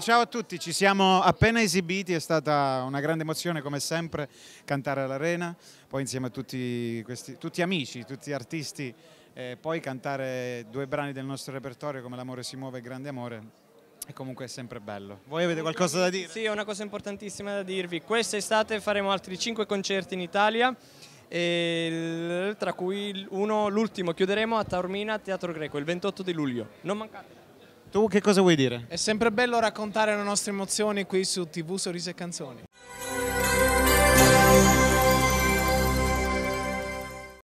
Ciao a tutti, ci siamo appena esibiti, è stata una grande emozione come sempre cantare all'arena, poi insieme a tutti, questi, tutti amici, tutti artisti, eh, poi cantare due brani del nostro repertorio come L'amore si muove e Grande Amore, e comunque è sempre bello. Voi avete qualcosa da dire? Sì, è una cosa importantissima da dirvi, quest'estate faremo altri 5 concerti in Italia, tra cui uno, l'ultimo, chiuderemo a Taormina Teatro Greco il 28 di luglio, non mancate! Tu che cosa vuoi dire? È sempre bello raccontare le nostre emozioni qui su TV Sorrisi e Canzoni.